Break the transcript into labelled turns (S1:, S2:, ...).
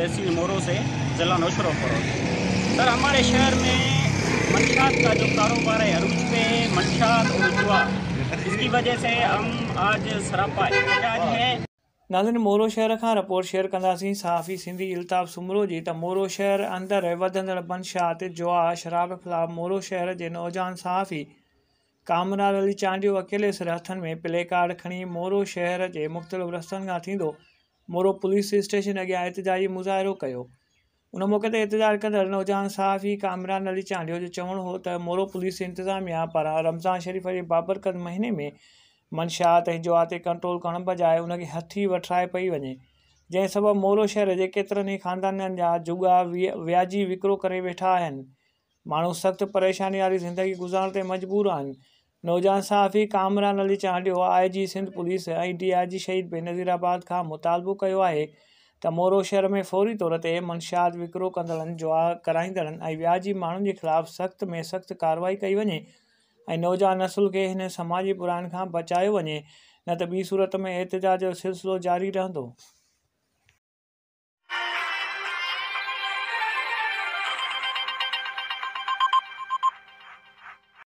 S1: तहसील मोरो से ज़िला नौशरोपुर सर हमारे शहर में मंशात का जो कारोबार है अरूज पे मंशात और इसकी वजह से हम आज सरापा एहताज है
S2: नाज़िन मोरो शहर खां रिपोर्ट शेयर कंदासीं सहाफ़ी सिंधी इल्ताफ़ सुमरो जी त तो मोरो शहर अंदर वधंदड़ मंशात जुआ शराब खिलाफ़ मोरो शहर के नौजवान सहाफ़ी कामरार अली चांडियो अकेले सिर हथनि में प्ले कार्ड खणी मोरो शहर के मुख़्तलिफ़ रस्तनि खां मोरो पुलिस स्टेशन अॻियां इतिजाजी मुज़ाहिरो कयो उन मौक़े ते इंतज़ार कंदड़ नौजवान साफ़ कामरान अली चांडियो जो चवण हो त मोरो पुलिस इंतिज़ामिया पर रमज़ान शरीफ़ जे बाबरकत महीने में मंशा तंहिंजो ते कंट्रोल करणु बजाए उन हथी हथु ई वठाए पई वञे जंहिं सभु मोरो शहर जे केतिरनि ई ख़ानदाननि जा जुगा विया व्याजी विकिणो करे वेठा आहिनि माण्हू सख़्तु परेशानी वारी ज़िंदगी गुज़ारण ते मजबूर आहिनि नौजवान सहाफ़ी Kamran Ali Chandio I G Sindh police ऐं डी आई जी शहीद बेनज़ीराबाद खां मुतालबो कयो आहे त मोरो शहर में फौरी तौर ते मंशात विकिरो कंदड़नि जुआ कराईंदड़नि ऐं व्याज माण्हुनि जे ख़िलाफ़ु सख़्तु में सख़्तु कार्रवाई कई वञे ऐं नौजवान नसुल खे हिन समाजी पुराण खां बचायो वञे न त ॿी सूरत में एतिजाज जो सिलसिलो जारी रहंदो